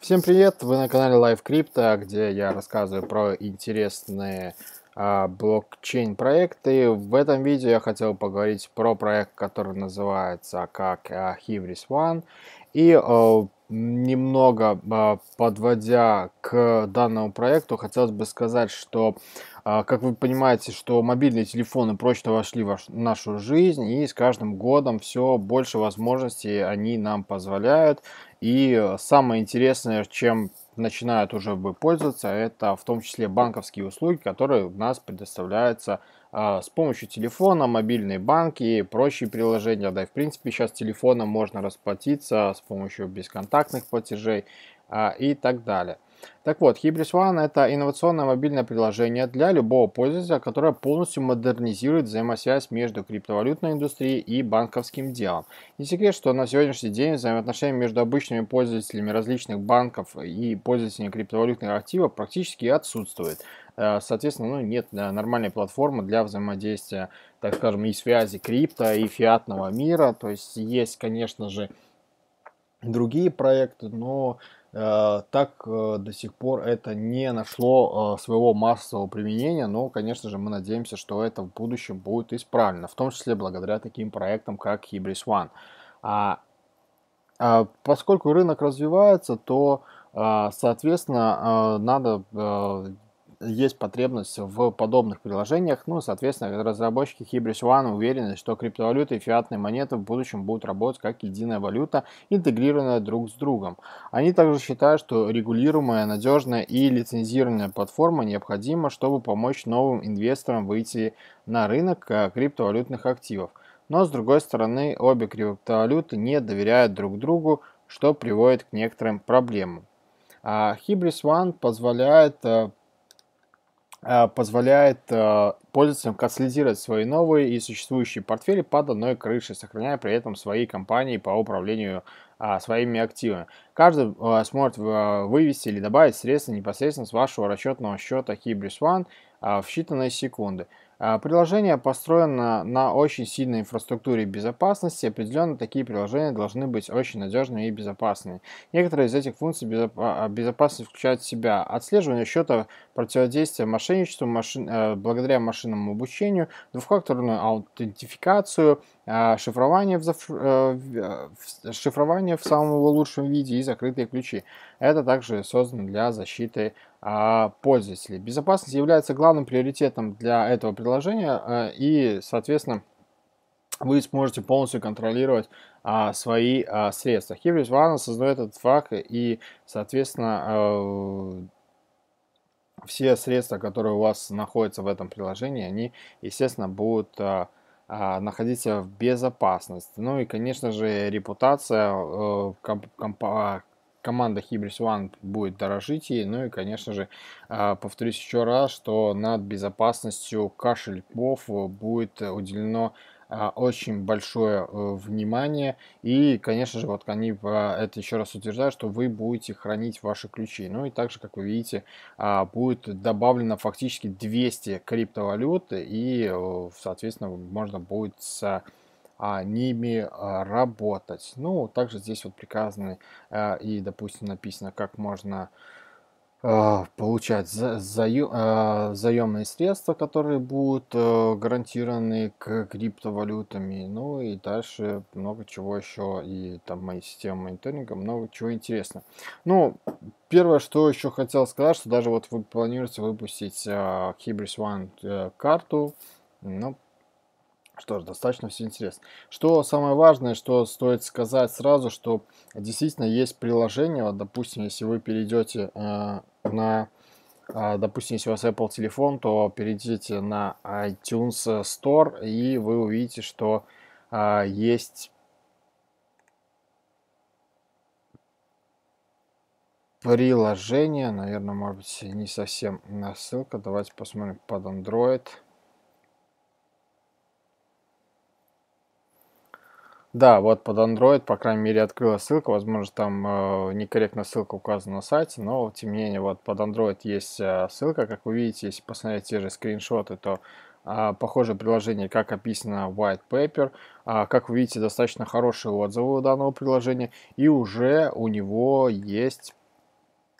Всем привет! Вы на канале Live Crypto, где я рассказываю про интересные э, блокчейн проекты. В этом видео я хотел поговорить про проект, который называется как э, Hybris One и э, немного а, подводя к данному проекту, хотелось бы сказать, что, а, как вы понимаете, что мобильные телефоны прочно вошли в нашу жизнь, и с каждым годом все больше возможностей они нам позволяют. И самое интересное, чем начинают уже бы пользоваться, это в том числе банковские услуги, которые у нас предоставляются а, с помощью телефона, мобильной банки и прочие приложения. Да, и в принципе сейчас телефоном можно расплатиться с помощью бесконтактных платежей а, и так далее. Так вот, Hybris One – это инновационное мобильное приложение для любого пользователя, которое полностью модернизирует взаимосвязь между криптовалютной индустрией и банковским делом. Не секрет, что на сегодняшний день взаимоотношения между обычными пользователями различных банков и пользователями криптовалютных активов практически отсутствуют. Э, соответственно, ну, нет нормальной платформы для взаимодействия, так скажем, и связи крипто, и фиатного мира. То есть есть, конечно же, другие проекты, но Э, так э, до сих пор это не нашло э, своего массового применения, но, конечно же, мы надеемся, что это в будущем будет исправлено, в том числе благодаря таким проектам, как Hybris One. А, а поскольку рынок развивается, то, соответственно, надо есть потребность в подобных приложениях. Ну, соответственно, разработчики Hybris One уверены, что криптовалюты и фиатные монеты в будущем будут работать как единая валюта, интегрированная друг с другом. Они также считают, что регулируемая, надежная и лицензированная платформа необходима, чтобы помочь новым инвесторам выйти на рынок э, криптовалютных активов. Но, с другой стороны, обе криптовалюты не доверяют друг другу, что приводит к некоторым проблемам. А Hybris One позволяет э, Э, позволяет э, пользователям консолидировать свои новые и существующие портфели под одной крышей, сохраняя при этом свои компании по управлению а, своими активами. Каждый э, сможет вывести или добавить средства непосредственно с вашего расчетного счета Hybris One а, в считанные секунды. А, приложение построено на очень сильной инфраструктуре безопасности. Определенно такие приложения должны быть очень надежными и безопасными. Некоторые из этих функций а, а, безопасности включают в себя отслеживание счета, противодействие мошенничеству машин, э, благодаря машинному обучению, двухфакторную аутентификацию, шифрование в, э, э, шифрование в самом лучшем виде и закрытые ключи. Это также создано для защиты а, пользователей. Безопасность является главным приоритетом для этого приложения э, и, соответственно, вы сможете полностью контролировать а, свои а, средства. Hybris One создает этот факт и, соответственно, э, все средства, которые у вас находятся в этом приложении, они, естественно, будут а, а, находиться в безопасности. Ну и, конечно же, репутация э, комп, комп, команда Hybris One будет дорожить ей. Ну и, конечно же, а, повторюсь еще раз, что над безопасностью кошельков э, будет уделено а, очень большое э, внимание. И, конечно же, вот они это еще раз утверждают, что вы будете хранить ваши ключи. Ну и также, как вы видите, а, будет добавлено фактически 200 криптовалют. И, э, соответственно, можно будет с а, ними а, работать. Ну, также здесь вот приказаны а, и, допустим, написано, как можно а, получать за, заю, э, а, заемные средства, которые будут э, гарантированы к криптовалютами, ну и дальше много чего еще, и там мои системы мониторинга, много чего интересно. Ну, первое, что еще хотел сказать, что даже вот вы планируете выпустить э, а, Hybris One э, карту, ну, тоже достаточно все интересно. Что самое важное, что стоит сказать сразу, что действительно есть приложение, вот, допустим, если вы перейдете э, на а, допустим, если у вас Apple телефон, то перейдите на iTunes Store, и вы увидите, что а, есть приложение, наверное, может быть, не совсем на э, ссылка, давайте посмотрим под Android. Да, вот под Android, по крайней мере, открылась ссылка. Возможно, там э, некорректно ссылка указана на сайте, но тем не менее, вот под Android есть э, ссылка. Как вы видите, если посмотреть те же скриншоты, то э, похожее приложение, как описано в White Paper. Э, как вы видите, достаточно хорошие отзывы у данного приложения. И уже у него есть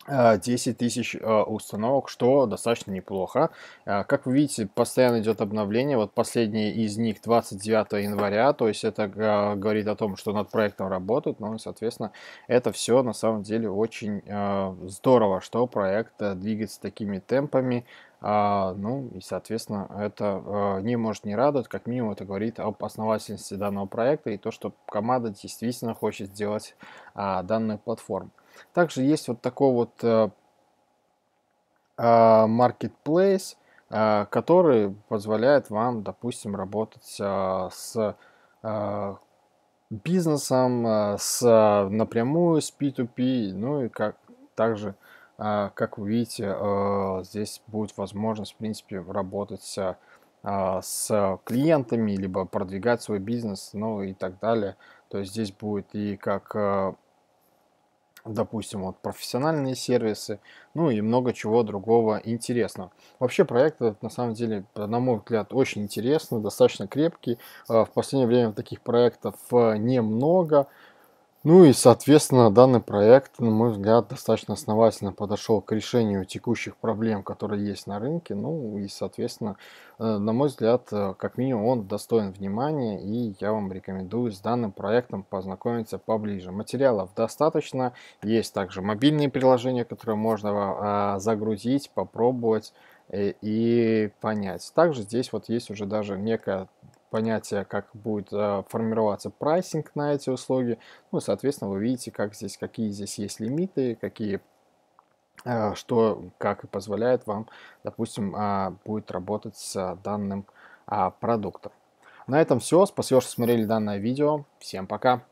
10 э, тысяч э, установок, что достаточно неплохо. Э, как вы видите, постоянно идет обновление. Вот последний из них 29 января, то есть это говорит о том, что над проектом работают. Ну и, соответственно, это все на самом деле очень здорово, что проект двигается такими темпами. А, ну и, соответственно, это не может не радовать, как минимум это говорит об основательности данного проекта и то, что команда действительно хочет сделать а, данную платформу. Также есть вот такой вот э, а, marketplace, а, который позволяет вам, допустим, работать а, с бизнесом, с, напрямую с P2P, ну и как также, как вы видите, э, здесь будет возможность, в принципе, работать с клиентами, либо продвигать свой бизнес, ну и так далее. То есть здесь будет и как э, допустим, вот профессиональные сервисы, ну и много чего другого интересного. Вообще проект этот, на самом деле, на мой взгляд, очень интересный, достаточно крепкий. А в последнее время таких проектов э, немного, ну и, соответственно, данный проект, на мой взгляд, достаточно основательно подошел к решению текущих проблем, которые есть на рынке. Ну и, соответственно, э, на мой взгляд, э, как минимум он достоин внимания, и я вам рекомендую с данным проектом познакомиться поближе. Материалов достаточно, есть также мобильные приложения, которые можно а, а, загрузить, попробовать э, и понять. Также здесь вот есть уже даже некая понятие, как будет э, формироваться прайсинг на эти услуги. Ну, соответственно, вы видите, как здесь, какие здесь есть лимиты, какие э, что, как и позволяет вам, допустим, э, будет работать с данным а, продуктом. На этом все. Спасибо, что смотрели данное видео. Всем пока!